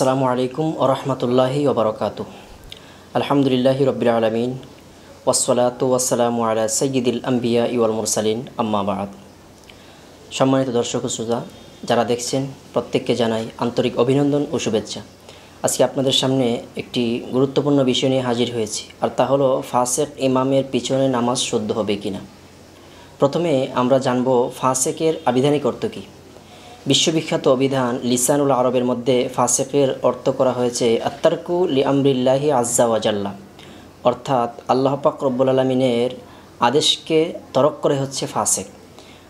আসসালামু আলাইকুম রহমতুল্লাহি ওবরকাত আলহামদুলিল্লাহি রবিল আলমিন ওসলাত ওয়াসালামু আলা সৈয়দুল আম্বিয়া ইউল মুরসালিন আম্মাবাদ সম্মানিত দর্শক শ্রোতা যারা দেখছেন প্রত্যেককে জানাই আন্তরিক অভিনন্দন ও শুভেচ্ছা আজকে আপনাদের সামনে একটি গুরুত্বপূর্ণ বিষয় নিয়ে হাজির হয়েছি আর তা হলো ফাসেক ইমামের পিছনে নামাজ শুদ্ধ হবে কিনা প্রথমে আমরা জানব ফাসেকের আবিধানিক অর্থ কী বিশ্ববিখ্যাত অভিধান লিসানুল আরবের মধ্যে ফাসেকের অর্থ করা হয়েছে আত্তারকু লি আমরিল্লাহি আজ্জাওয়াজাল্লা অর্থাৎ আল্লাহ পাক রব্বুল আলমিনের আদেশকে তরক করে হচ্ছে ফাসেক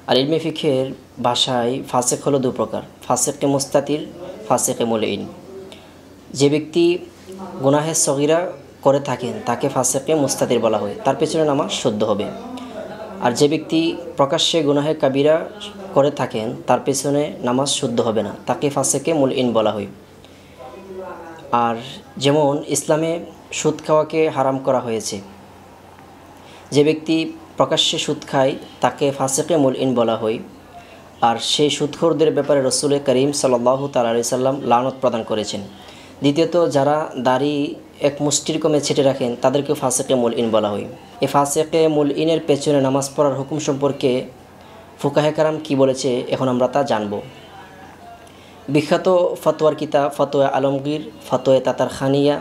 আর ইলমি ফিখের ভাষায় ফাসেক হলো দু প্রকার ফাসেকে মোস্তাতির ফাসেকে ইন যে ব্যক্তি গুনাহের সগিরা করে থাকেন তাকে ফাসেকে মোস্তাতির বলা হয় তার পেছনে নামাজ শুদ্ধ হবে আর যে ব্যক্তি প্রকাশ্যে গুনাহে কাবিরা করে থাকেন তার পেছনে নামাজ শুদ্ধ হবে না তাকে ফাঁসেকে মূল ইন বলা হয় আর যেমন ইসলামে সুদ খাওয়াকে হারাম করা হয়েছে যে ব্যক্তি প্রকাশ্যে সুদ খায় তাকে ফাঁসেকে মূল ইন বলা হয় আর সেই সুদখোরদের ব্যাপারে রসুল করিম সাল্লাহ তালি সাল্লাম লানত প্রদান করেছেন দ্বিতীয়ত যারা দাড়ি এক মুষ্টির কমে ছেটে রাখেন তাদেরকে ফাঁসেকে মূল ইন বলা হয় এ ফাঁসেকে মূল ইনের পেছনে নামাজ পড়ার হুকুম সম্পর্কে ফুকাহেকারাম কি বলেছে এখন আমরা তা জানব বিখ্যাত ফতোয়ার কিতা ফতোয়া আলমগীর ফতোয়ে তাতার খানিয়া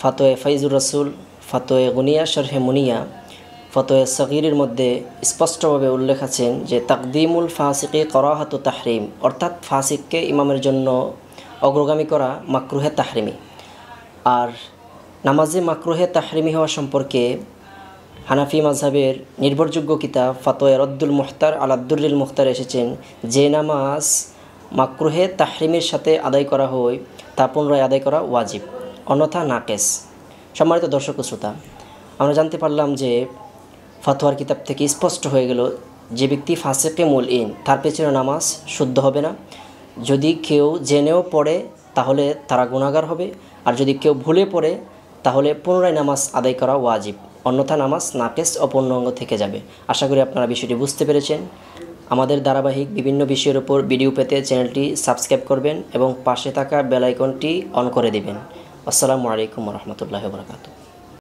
ফতোয়ে ফাইজুর রসুল ফতোয়ে গুনিয়া শরহে মুনিয়া ফতোয়ে সগিরের মধ্যে স্পষ্টভাবে উল্লেখ আছেন যে তাকদিমুল ফাসিকে করাহাত তাহরিম অর্থাৎ ফাসিককে ইমামের জন্য অগ্রগামী করা মাকরুহে তাহরিমি আর নামাজে মাকরুহে তাহরিমি হওয়া সম্পর্কে হানাফি মাঝহাবের নির্ভরযোগ্য কিতাব ফাতোয়া রদ্দুল মুখতার আলাদ্দুরুল মুখতার এসেছেন যে নামাজ মাকরুহে তাহরিমের সাথে আদায় করা হয় তা পুনরায় আদায় করা ওয়াজিব অন্যথা নাকেস সম্মানিত দর্শক শ্রোতা আমরা জানতে পারলাম যে ফাতোয়ার কিতাব থেকে স্পষ্ট হয়ে গেল যে ব্যক্তি ফাঁসেকে মূল ইন তার পেছনে নামাজ শুদ্ধ হবে না যদি কেউ জেনেও পড়ে তাহলে তারা গুণাগার হবে আর যদি কেউ ভুলে পড়ে তাহলে পুনরায় নামাজ আদায় করা ওয়াজিব অন্যথা নামাজ নাকেস অঙ্গ থেকে যাবে আশা করি আপনারা বিষয়টি বুঝতে পেরেছেন আমাদের ধারাবাহিক বিভিন্ন বিষয়ের উপর ভিডিও পেতে চ্যানেলটি সাবস্ক্রাইব করবেন এবং পাশে থাকা বেলাইকনটি অন করে দেবেন আসসালামু আলাইকুম রহমতুল্লাহ বরকাতু